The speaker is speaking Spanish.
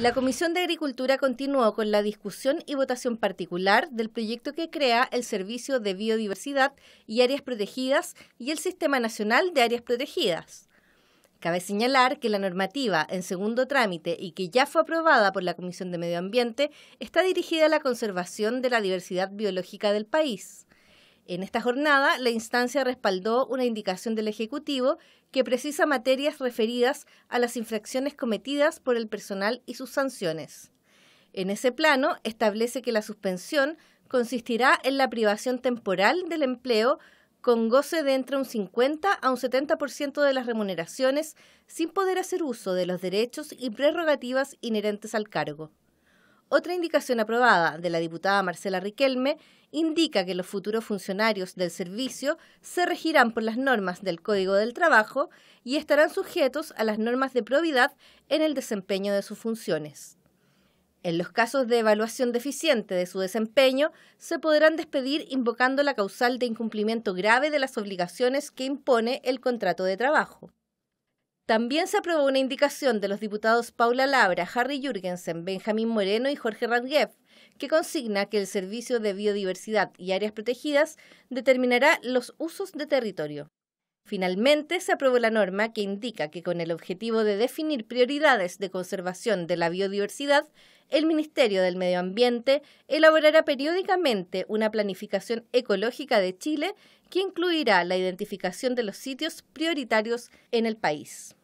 La Comisión de Agricultura continuó con la discusión y votación particular del proyecto que crea el Servicio de Biodiversidad y Áreas Protegidas y el Sistema Nacional de Áreas Protegidas. Cabe señalar que la normativa en segundo trámite y que ya fue aprobada por la Comisión de Medio Ambiente está dirigida a la conservación de la diversidad biológica del país. En esta jornada, la instancia respaldó una indicación del Ejecutivo que precisa materias referidas a las infracciones cometidas por el personal y sus sanciones. En ese plano, establece que la suspensión consistirá en la privación temporal del empleo con goce de entre un 50 a un 70% de las remuneraciones sin poder hacer uso de los derechos y prerrogativas inherentes al cargo. Otra indicación aprobada de la diputada Marcela Riquelme indica que los futuros funcionarios del servicio se regirán por las normas del Código del Trabajo y estarán sujetos a las normas de probidad en el desempeño de sus funciones. En los casos de evaluación deficiente de su desempeño, se podrán despedir invocando la causal de incumplimiento grave de las obligaciones que impone el contrato de trabajo. También se aprobó una indicación de los diputados Paula Labra, Harry Jürgensen, Benjamín Moreno y Jorge Rangueff, que consigna que el Servicio de Biodiversidad y Áreas Protegidas determinará los usos de territorio. Finalmente, se aprobó la norma que indica que con el objetivo de definir prioridades de conservación de la biodiversidad, el Ministerio del Medio Ambiente elaborará periódicamente una planificación ecológica de Chile que incluirá la identificación de los sitios prioritarios en el país.